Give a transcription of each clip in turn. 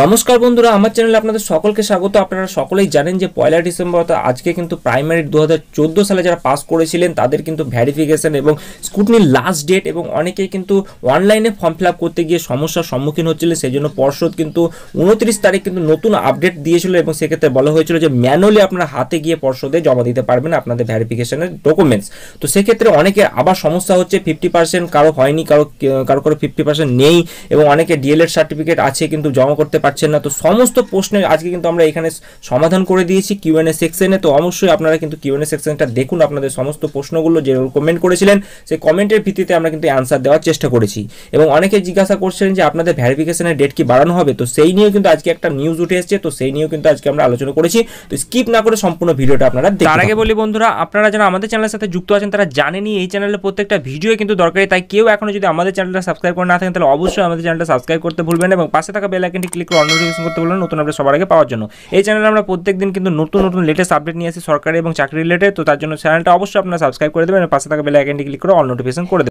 নমস্কার বন্ধুরা আমার চ্যানেলে আপনাদের সকলকে স্বাগত আপনারা সকলেই জানেন যে পয়লা ডিসেম্বর অর্থাৎ আজকে কিন্তু প্রাইমারি দু সালে যারা পাস করেছিলেন তাদের কিন্তু ভ্যারিফিকেশান এবং স্কুটনির লাস্ট ডেট এবং অনেকেই কিন্তু অনলাইনে ফর্ম ফিল করতে গিয়ে সমস্যার সম্মুখীন হচ্ছিলেন সেই জন্য পর্ষদ কিন্তু উনত্রিশ তারিখ কিন্তু নতুন আপডেট দিয়েছিল এবং সেক্ষেত্রে বলা হয়েছিল যে ম্যানুয়ালি আপনার হাতে গিয়ে পর্ষদে জমা দিতে পারবেন আপনাদের ভ্যারিফিকেশনের ডকুমেন্টস তো সেক্ষেত্রে অনেকের আবার সমস্যা হচ্ছে ফিফটি পার্সেন্ট কারো হয়নি কারো কারো কারো ফিফটি পার্সেন্ট নেই এবং অনেকে ডিএলএড সার্টিফিকেট আছে কিন্তু জমা করতে করতে পারছেন না তো সমস্ত প্রশ্নের আজকে কিন্তু আমরা এখানে সমাধান করে দিয়েছি এ সেকশনে তো অবশ্যই আপনারা কিন্তু এ সেকশনটা দেখুন আপনাদের সমস্ত প্রশ্নগুলো যে কমেন্ট করেছিলেন সেই কমেন্টের ভিত্তিতে আমরা কিন্তু অ্যান্সার দেওয়ার চেষ্টা করেছি এবং অনেকে জিজ্ঞাসা করছিলেন যে আপনাদের ভ্যারিফিকেশনের ডেট কি বাড়ানো হবে তো সেই নিয়েও কিন্তু আজকে একটা নিউজ উঠে এসেছে তো সেই নিয়েও কিন্তু আজকে আমরা আলোচনা করেছি তো স্কিপ না করে সম্পূর্ণ ভিডিওটা আপনারা তার আগে বলি বন্ধুরা আপনারা যারা আমাদের চ্যানেলের সাথে যুক্ত আছেন তারা জানেনি এই চ্যানেলের প্রত্যেকটা ভিডিও কিন্তু দরকারি তাই কেউ এখনো যদি আমাদের চ্যানেলটা সাবস্ক্রাইব করে না থাকেন তাহলে অবশ্যই আমাদের চ্যানেলটা সাবস্ক্রাইব করতে ভুলবেন এবং পাশে থাকা বেল আইকনটি ক্লিক করে অল নোটিফিকেশন করতে বলবেন নতুন আপডেট সবার আগে পাওয়ার জন্য এই চ্যানেলে আমরা প্রত্যেক দিন কিন্তু নতুন নতুন লেটেস্ট আপডেট নিয়ে আসি সরকারি এবং চাকরি রিলেটেড তো তার জন্য চ্যানেলটা অবশ্যই আপনারা সাবস্ক্রাইব করে দেবেন পাশে থাকা বেল আইকনটি ক্লিক করে অল নোটিফিকেশন করে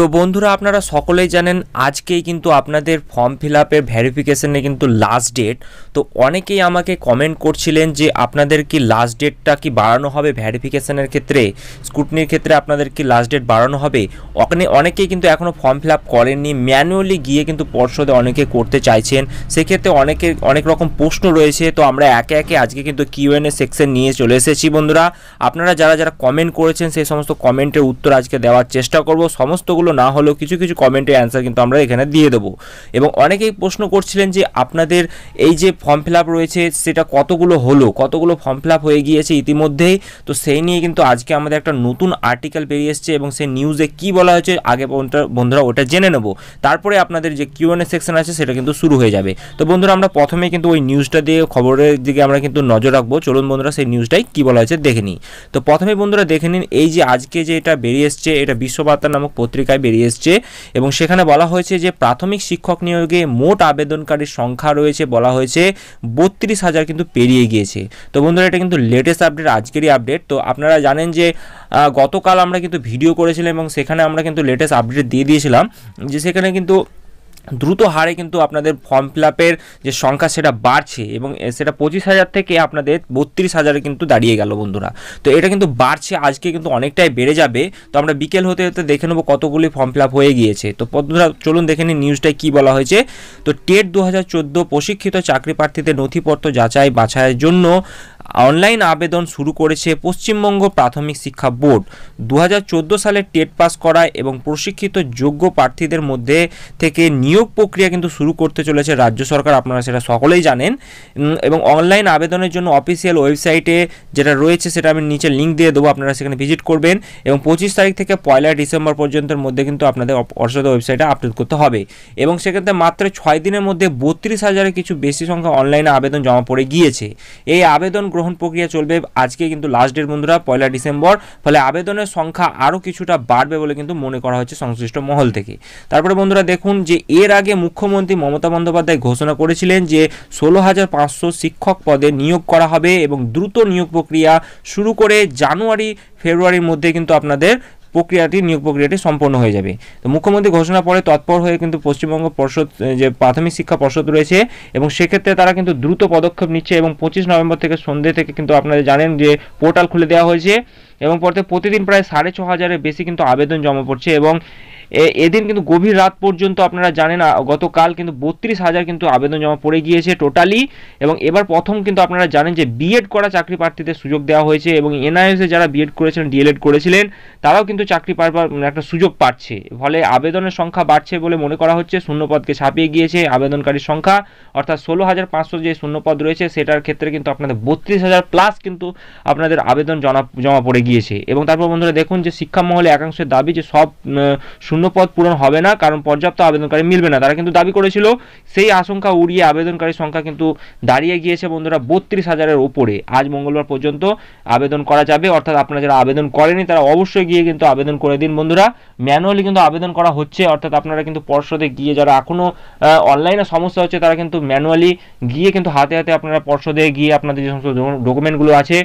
তো বন্ধুরা আপনারা সকলেই জানেন আজকেই কিন্তু আপনাদের ফর্ম ফিল আপের ভ্যারিফিকেশানে কিন্তু লাস্ট ডেট তো অনেকেই আমাকে কমেন্ট করছিলেন যে আপনাদের কি লাস্ট ডেটটা কি বাড়ানো হবে ভ্যারিফিকেশানের ক্ষেত্রে স্কুটনির ক্ষেত্রে আপনাদের কি লাস্ট ডেট বাড়ানো হবে ওখানে অনেকেই কিন্তু এখনও ফর্ম ফিল আপ করেননি ম্যানুয়ালি গিয়ে কিন্তু পর্ষদে অনেকে করতে চাইছেন সেক্ষেত্রে অনেকে অনেক রকম প্রশ্ন রয়েছে তো আমরা একে একে আজকে কিন্তু কিউএনএ সেকশন নিয়ে চলে এসেছি বন্ধুরা আপনারা যারা যারা কমেন্ট করেছেন সেই সমস্ত কমেন্টের উত্তর আজকে দেওয়ার চেষ্টা করব সমস্তগুলো হলো না হলেও কিছু কিছু কমেন্টে অ্যান্সার কিন্তু আমরা এখানে দিয়ে দেবো এবং অনেকেই প্রশ্ন করছিলেন যে আপনাদের এই যে ফর্ম ফিল রয়েছে সেটা কতগুলো হলো কতগুলো ফর্ম ফিল হয়ে গিয়েছে ইতিমধ্যেই তো সেই নিয়ে কিন্তু আজকে আমাদের একটা নতুন আর্টিকেল বেরিয়ে এসছে এবং সেই নিউজে কি বলা হয়েছে আগে বন্ধুরা ওটা জেনে নেব তারপরে আপনাদের যে কিউএনএ সেকশন আছে সেটা কিন্তু শুরু হয়ে যাবে তো বন্ধুরা আমরা প্রথমে কিন্তু ওই নিউজটা দিয়ে খবরের দিকে আমরা কিন্তু নজর রাখবো চলুন বন্ধুরা সেই নিউজটাই কি বলা হয়েছে দেখে নিই তো প্রথমে বন্ধুরা দেখে নিন এই যে আজকে যে এটা বেরিয়ে এসছে এটা বিশ্ববার্তা নামক পত্রিকায় পরীক্ষায় বেরিয়ে এসছে এবং সেখানে বলা হয়েছে যে প্রাথমিক শিক্ষক নিয়োগে মোট আবেদনকারীর সংখ্যা রয়েছে বলা হয়েছে বত্রিশ হাজার কিন্তু পেরিয়ে গিয়েছে তো বন্ধুরা এটা কিন্তু লেটেস্ট আপডেট আজকেরই আপডেট তো আপনারা জানেন যে গতকাল আমরা কিন্তু ভিডিও করেছিলাম এবং সেখানে আমরা কিন্তু লেটেস্ট আপডেট দিয়ে দিয়েছিলাম যে সেখানে কিন্তু দ্রুত হারে কিন্তু আপনাদের ফর্ম ফিল আপের যে সংখ্যা সেটা বাড়ছে এবং সেটা পঁচিশ হাজার থেকে আপনাদের বত্রিশ হাজারে কিন্তু দাঁড়িয়ে গেল বন্ধুরা তো এটা কিন্তু বাড়ছে আজকে কিন্তু অনেকটাই বেড়ে যাবে তো আমরা বিকেল হতে হতে দেখে নেবো কতগুলি ফর্ম ফিল আপ হয়ে গিয়েছে তো বন্ধুরা চলুন দেখে নিন নিউজটায় কী বলা হয়েছে তো টেট দু হাজার চোদ্দো প্রশিক্ষিত চাকরি প্রার্থীদের নথিপত্র যাচাই বাছাইয়ের জন্য অনলাইন আবেদন শুরু করেছে পশ্চিমবঙ্গ প্রাথমিক শিক্ষা বোর্ড দু সালে টেট পাস করায় এবং প্রশিক্ষিত যোগ্য প্রার্থীদের মধ্যে থেকে নিয়োগ নিয়োগ প্রক্রিয়া কিন্তু শুরু করতে চলেছে রাজ্য সরকার আপনারা সেটা সকলেই জানেন এবং অনলাইন আবেদনের জন্য অফিসিয়াল ওয়েবসাইটে যেটা রয়েছে সেটা আমি নিচে লিঙ্ক দিয়ে দেবো আপনারা সেখানে ভিজিট করবেন এবং পঁচিশ তারিখ থেকে পয়লা ডিসেম্বর পর্যন্তের মধ্যে কিন্তু আপনাদের অর্ষদ ওয়েবসাইটে আপডেট করতে হবে এবং সেক্ষেত্রে মাত্র ছয় দিনের মধ্যে বত্রিশ হাজারের কিছু বেশি সংখ্যা অনলাইনে আবেদন জমা পড়ে গিয়েছে এই আবেদন গ্রহণ প্রক্রিয়া চলবে আজকে কিন্তু লাস্ট ডেট বন্ধুরা পয়লা ডিসেম্বর ফলে আবেদনের সংখ্যা আরও কিছুটা বাড়বে বলে কিন্তু মনে করা হচ্ছে সংশ্লিষ্ট মহল থেকে তারপরে বন্ধুরা দেখুন যে এর আগে মুখ্যমন্ত্রী মমতা বন্দ্যোপাধ্যায় ঘোষণা করেছিলেন যে ষোলো হাজার পাঁচশো শিক্ষক পদে নিয়োগ করা হবে এবং দ্রুত নিয়োগ প্রক্রিয়া শুরু করে জানুয়ারি ফেব্রুয়ারির মধ্যে কিন্তু আপনাদের প্রক্রিয়াটি নিয়োগ প্রক্রিয়াটি সম্পন্ন হয়ে যাবে তো মুখ্যমন্ত্রী ঘোষণা পরে তৎপর হয়ে কিন্তু পশ্চিমবঙ্গ পর্ষদ যে প্রাথমিক শিক্ষা পর্ষদ রয়েছে এবং সেক্ষেত্রে তারা কিন্তু দ্রুত পদক্ষেপ নিচ্ছে এবং পঁচিশ নভেম্বর থেকে সন্ধ্যে থেকে কিন্তু আপনারা জানেন যে পোর্টাল খুলে দেওয়া হয়েছে এবং পরে প্রতিদিন প্রায় সাড়ে ছ হাজারের বেশি কিন্তু আবেদন জমা পড়ছে এবং এদিন কিন্তু গভীর রাত পর্যন্ত আপনারা জানেন গতকাল কিন্তু বত্রিশ হাজার কিন্তু আবেদন জমা পড়ে গিয়েছে টোটালি এবং এবার প্রথম কিন্তু আপনারা জানেন যে বিএড করা চাকরি প্রার্থীদের সুযোগ দেওয়া হয়েছে এবং এনআইএসে যারা বিএড করেছেন ডিএলএড করেছিলেন তারাও কিন্তু চাকরি পাওয়ার মানে একটা সুযোগ পাচ্ছে ফলে আবেদনের সংখ্যা বাড়ছে বলে মনে করা হচ্ছে শূন্যপদকে ছাপিয়ে গিয়েছে আবেদনকারীর সংখ্যা অর্থাৎ ষোলো হাজার পাঁচশো যে শূন্যপদ রয়েছে সেটার ক্ষেত্রে কিন্তু আপনাদের বত্রিশ হাজার প্লাস কিন্তু আপনাদের আবেদন জমা জমা পড়ে গিয়েছে এবং তারপর বন্ধুরা দেখুন যে শিক্ষা মহলে একাংশের দাবি যে সব শূন্য শূন্য পদ পূরণ হবে না কারণ পর্যাপ্ত আবেদনকারী মিলবে না তারা কিন্তু দাবি করেছিল সেই আশঙ্কা উড়িয়ে আবেদনকারীর সংখ্যা কিন্তু দাঁড়িয়ে গিয়েছে বন্ধুরা বত্রিশ হাজারের ওপরে আজ মঙ্গলবার পর্যন্ত আবেদন করা যাবে অর্থাৎ আপনারা যারা আবেদন করেনি তারা অবশ্যই গিয়ে কিন্তু আবেদন করে দিন বন্ধুরা ম্যানুয়ালি কিন্তু আবেদন করা হচ্ছে অর্থাৎ আপনারা কিন্তু পর্ষদে গিয়ে যারা এখনও অনলাইনে সমস্যা হচ্ছে তারা কিন্তু ম্যানুয়ালি গিয়ে কিন্তু হাতে হাতে আপনারা পর্ষদে গিয়ে আপনাদের যে সমস্ত ডকুমেন্টগুলো আছে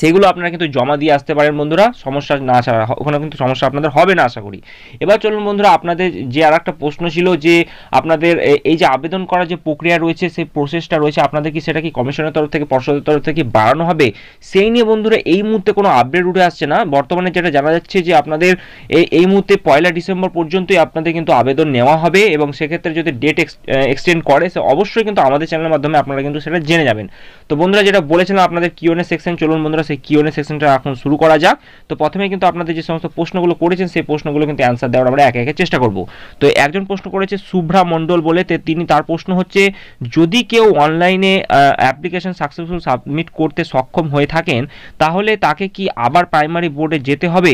সেগুলো আপনারা কিন্তু জমা দিয়ে আসতে পারেন বন্ধুরা সমস্যা না আসা ওখানে কিন্তু সমস্যা আপনাদের হবে না আশা করি এবার চলুন বন্ধুরা আপনাদের যে আর একটা প্রশ্ন ছিল যে আপনাদের এই যে আবেদন করার যে প্রক্রিয়া রয়েছে সেই প্রসেসটা রয়েছে আপনাদের কি সেটা কি কমিশনের তরফ থেকে পর্ষদের তরফ থেকে বাড়ানো হবে সেই নিয়ে বন্ধুরা এই মুহূর্তে কোনো আপডেট উঠে আসছে না বর্তমানে যেটা জানা যাচ্ছে যে আপনাদের এই মুহূর্তে পয়লা ডিসেম্বর পর্যন্তই আপনাদের কিন্তু আবেদন নেওয়া হবে এবং সেক্ষেত্রে যদি ডেট এক্সটেন্ড করে সে অবশ্যই কিন্তু আমাদের চ্যানেলের মাধ্যমে আপনারা কিন্তু সেটা জেনে যাবেন তো বন্ধুরা যেটা বলেছিলাম আপনাদের কিউএনএ সেকশন চলুন বন্ধুরা বন্ধুরা সেই কিওনে সেকশনটা এখন শুরু করা যাক তো প্রথমে কিন্তু আপনাদের যে সমস্ত প্রশ্নগুলো করেছেন সেই প্রশ্নগুলো কিন্তু অ্যান্সার দেওয়ার আমরা একে একে চেষ্টা করব তো একজন প্রশ্ন করেছে শুভ্রা মণ্ডল বলে তিনি তার প্রশ্ন হচ্ছে যদি কেউ অনলাইনে অ্যাপ্লিকেশন সাকসেসফুল সাবমিট করতে সক্ষম হয়ে থাকেন তাহলে তাকে কি আবার প্রাইমারি বোর্ডে যেতে হবে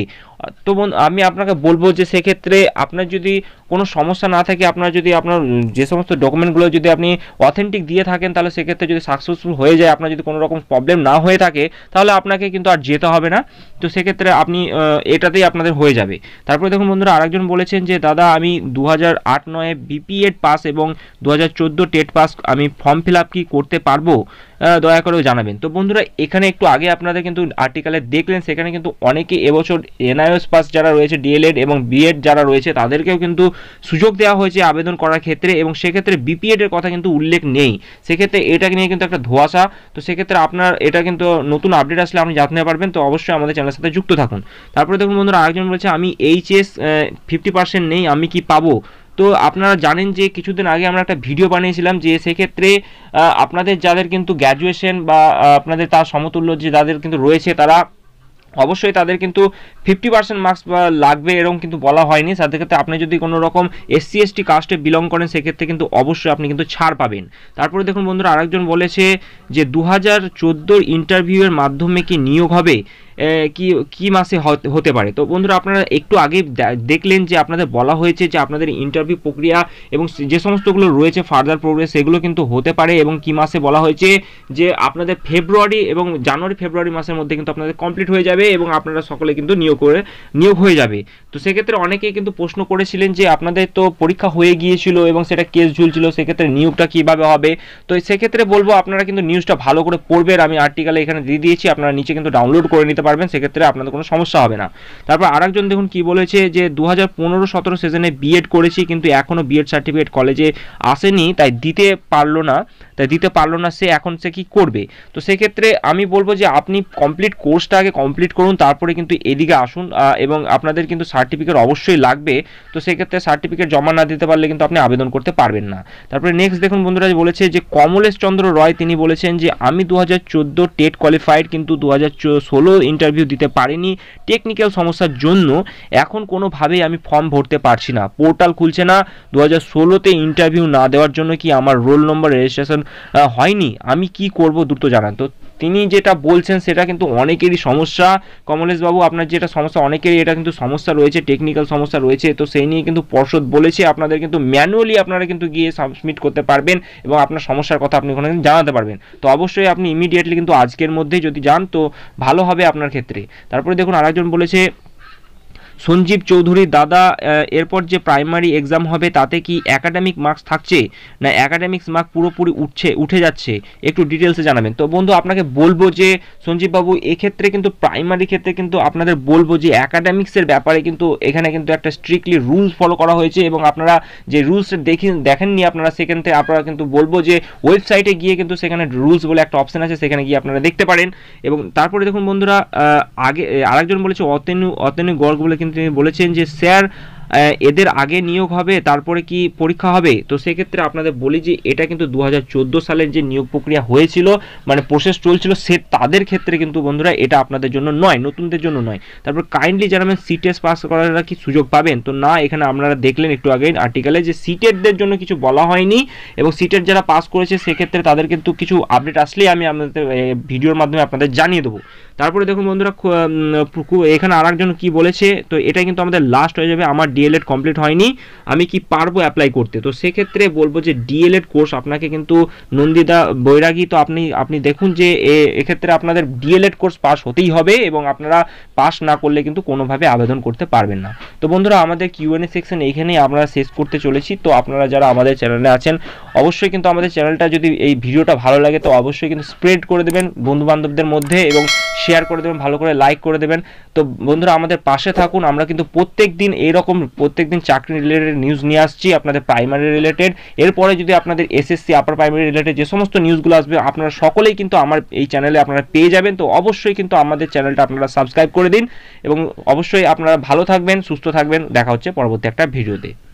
তো আমি আপনাকে বলবো যে সেক্ষেত্রে আপনার যদি কোনো সমস্যা না থাকে আপনার যদি আপনার যে সমস্ত ডকুমেন্টগুলো যদি আপনি অথেন্টিক দিয়ে থাকেন তাহলে সেক্ষেত্রে যদি সাকসেসফুল হয়ে যায় আপনার যদি কোনো রকম প্রবলেম না হয়ে থাকে তাহলে আপনাকে কিন্তু আর যেতে হবে না তো সেক্ষেত্রে আপনি এটাতেই আপনাদের হয়ে যাবে তারপরে দেখুন বন্ধুরা আরেকজন বলেছেন যে দাদা আমি দু হাজার আট নয় বিপিএড পাস এবং দু হাজার চোদ্দো টেট পাস আমি ফর্ম ফিল আপ কি করতে পারবো দয়া করেও জানাবেন তো বন্ধুরা এখানে একটু আগে আপনাদের কিন্তু আর্টিকালে দেখলেন সেখানে কিন্তু অনেকে এবছর এনআইএস পাস যারা রয়েছে ডিএলএড এবং বিএড যারা রয়েছে তাদেরকেও কিন্তু সুযোগ দেওয়া হয়েছে আবেদন করার ক্ষেত্রে এবং সেক্ষেত্রে বিপিএড এর কথা কিন্তু উল্লেখ নেই সেক্ষেত্রে এটা নিয়ে কিন্তু একটা ধোয়াশা তো সেক্ষেত্রে আপনার এটা কিন্তু নতুন আপডেট আসলে আপনি জানতে পারবেন তো অবশ্যই আমাদের চ্যানেলের সাথে যুক্ত থাকুন তারপরে দেখুন বন্ধুরা আরেকজন বলছে আমি এইচএস ফিফটি পার্সেন্ট নেই আমি কি পাবো তো আপনারা জানেন যে কিছুদিন আগে আমরা একটা ভিডিও বানিয়েছিলাম যে সেক্ষেত্রে আপনাদের যাদের কিন্তু গ্র্যাজুয়েশন বা আপনাদের তার সমতুল্য যে যাদের কিন্তু রয়েছে তারা অবশ্যই তাদের কিন্তু ফিফটি পার্সেন্ট মার্কস লাগবে এরকম কিন্তু বলা হয়নি তাদের ক্ষেত্রে আপনি যদি কোনো রকম এসসি এসটি কাস্টে বিলং করেন সেক্ষেত্রে কিন্তু অবশ্যই আপনি কিন্তু ছাড় পাবেন তারপরে দেখুন বন্ধুরা আরেকজন বলেছে যে দু হাজার ইন্টারভিউয়ের মাধ্যমে কি নিয়োগ হবে কি কি মাসে হতে পারে তো বন্ধুরা আপনারা একটু আগে দেখলেন যে আপনাদের বলা হয়েছে যে আপনাদের ইন্টারভিউ প্রক্রিয়া এবং যে সমস্তগুলো রয়েছে ফার্দার প্রোগ্রেস সেগুলো কিন্তু হতে পারে এবং কি মাসে বলা হয়েছে যে আপনাদের ফেব্রুয়ারি এবং জানুয়ারি ফেব্রুয়ারি মাসের মধ্যে কিন্তু আপনাদের কমপ্লিট হয়ে যাবে এবং আপনারা সকলে কিন্তু নিয়োগ করে নিয়োগ হয়ে যাবে তো সেক্ষেত্রে অনেকেই কিন্তু প্রশ্ন করেছিলেন যে আপনাদের তো পরীক্ষা হয়ে গিয়েছিল এবং সেটা কেস ঝুলছিল সেক্ষেত্রে নিয়োগটা কীভাবে হবে তো সেক্ষেত্রে বলবো আপনারা কিন্তু নিউজটা ভালো করে পড়বেন আমি আর্টিকেলে এখানে দিয়ে দিয়েছি আপনারা নিচে কিন্তু ডাউনলোড করে নিতে পারবেন সেক্ষেত্রে আপনাদের কোনো সমস্যা হবে না তারপর আরেকজন দেখুন কি বলেছে যে দু হাজার পনেরো সতেরো সেশনে বিএড করেছি কিন্তু এখনও বিএড সার্টিফিকেট কলেজে আসেনি তাই দিতে পারলো না তা দিতে পারলো না সে এখন সে কি করবে তো সেক্ষেত্রে আমি বলবো যে আপনি কমপ্লিট কোর্সটা আগে কমপ্লিট করুন তারপরে কিন্তু এদিকে আসুন এবং আপনাদের কিন্তু সার্টিফিকেট অবশ্যই লাগবে তো সেক্ষেত্রে সার্টিফিকেট জমা না দিতে পারলে কিন্তু আপনি আবেদন করতে পারবেন না তারপরে নেক্সট দেখুন বন্ধুরা বলেছে যে কমলেশ চন্দ্র রয় তিনি বলেছেন যে আমি দু হাজার চোদ্দো টেট কোয়ালিফাইড কিন্তু দু হাজার ষোলো ইন্টারভিউ দিতে পারিনি টেকনিক্যাল সমস্যার জন্য এখন কোনোভাবেই আমি ফর্ম ভরতে পারছি না পোর্টাল খুলছে না দু হাজার ষোলোতে ইন্টারভিউ না দেওয়ার জন্য কি আমার রোল নম্বর রেজিস্ট্রেশন হয়নি আমি কি করব দ্রুত জানান তো তিনি যেটা বলছেন সেটা কিন্তু অনেকেরই সমস্যা কমলেশবাবু আপনার যেটা সমস্যা অনেকেরই এটা কিন্তু সমস্যা রয়েছে টেকনিক্যাল সমস্যা রয়েছে তো সেই নিয়ে কিন্তু পর্ষদ বলেছে আপনাদের কিন্তু ম্যানুয়ালি আপনারা কিন্তু গিয়ে সাবমিট করতে পারবেন এবং আপনার সমস্যার কথা আপনি ওখানে জানাতে পারবেন তো অবশ্যই আপনি ইমিডিয়েটলি কিন্তু আজকের মধ্যেই যদি যান তো ভালো হবে আপনার ক্ষেত্রে তারপরে দেখুন আরেকজন বলেছে সঞ্জীব চৌধুরীর দাদা এরপর যে প্রাইমারি এক্সাম হবে তাতে কি অ্যাকাডেমিক মার্কস থাকছে না একাডেমিক্স মার্ক পুরোপুরি উঠছে উঠে যাচ্ছে একটু ডিটেলসে জানাবেন তো বন্ধু আপনাকে বলবো যে সঞ্জীববাবু এক্ষেত্রে কিন্তু প্রাইমারি ক্ষেত্রে কিন্তু আপনাদের বলবো যে অ্যাকাডেমিক্সের ব্যাপারে কিন্তু এখানে কিন্তু একটা স্ট্রিক্টলি রুলস ফলো করা হয়েছে এবং আপনারা যে রুলস দেখি দেখেননি আপনারা সেখান থেকে আপনারা কিন্তু বলবো যে ওয়েবসাইটে গিয়ে কিন্তু সেখানে রুলস বলে একটা অপশন আছে সেখানে গিয়ে আপনারা দেখতে পারেন এবং তারপরে দেখুন বন্ধুরা আগে আরেকজন বলেছে অতেনু অতেনু গর্গ বলে কিন্তু তিনি বলেছেন যে স্যার এদের আগে নিয়োগ হবে তারপরে কি পরীক্ষা হবে তো সেক্ষেত্রে আপনাদের বলি যে এটা কিন্তু দু সালের যে নিয়োগ প্রক্রিয়া হয়েছিল মানে প্রসেস চলছিল সে তাদের ক্ষেত্রে কিন্তু বন্ধুরা এটা আপনাদের জন্য নয় নতুনদের জন্য নয় তারপর কাইন্ডলি যারা মানে সিটেস পাস করার কি সুযোগ পাবেন তো না এখানে আপনারা দেখলেন একটু আগে আর্টিকেলে যে সিটেটদের জন্য কিছু বলা হয়নি এবং সিটেট যারা পাস করেছে সেক্ষেত্রে তাদের কিন্তু কিছু আপডেট আসলেই আমি আপনাদের ভিডিওর মাধ্যমে আপনাদের জানিয়ে দেবো তারপরে দেখুন বন্ধুরা এখানে আরেকজন কি বলেছে তো এটা কিন্তু আমাদের লাস্ট হয়ে যাবে আমার ডিএলএড কমপ্লিট হয়নি আমি কি পারবো অ্যাপ্লাই করতে তো সেক্ষেত্রে বলবো যে ডিএলএড কোর্স আপনাকে কিন্তু নন্দিতা বৈরাগী তো আপনি আপনি দেখুন যে এক্ষেত্রে আপনাদের ডিএলএড কোর্স পাস হতেই হবে এবং আপনারা পাস না করলে কিন্তু কোনোভাবে আবেদন করতে পারবেন না তো বন্ধুরা আমাদের কিউএনএ সেকশন এইখানেই আমরা শেষ করতে চলেছি তো আপনারা যারা আমাদের চ্যানেলে আছেন অবশ্যই কিন্তু আমাদের চ্যানেলটা যদি এই ভিডিওটা ভালো লাগে তো অবশ্যই কিন্তু স্প্রেড করে দেবেন বন্ধুবান্ধবদের মধ্যে এবং শেয়ার করে দেবেন ভালো করে লাইক করে দেবেন তো বন্ধুরা আমাদের পাশে থাকুন আমরা কিন্তু প্রত্যেক দিন এইরকম প্রত্যেক দিন চাকরি রিলেটেড নিউজ নিয়ে আসছি আপনাদের প্রাইমারি রিলেটেড এরপরে যদি আপনাদের এসএসসি আপার প্রাইমারি রিলেটেড যে সমস্ত নিউজগুলো আসবে আপনারা সকলেই কিন্তু আমার এই চ্যানেলে আপনারা পেয়ে যাবেন তো অবশ্যই কিন্তু আমাদের চ্যানেলটা আপনারা সাবস্ক্রাইব করে দিন এবং অবশ্যই আপনারা ভালো থাকবেন সুস্থ থাকবেন দেখা হচ্ছে পরবর্তী একটা ভিডিওতে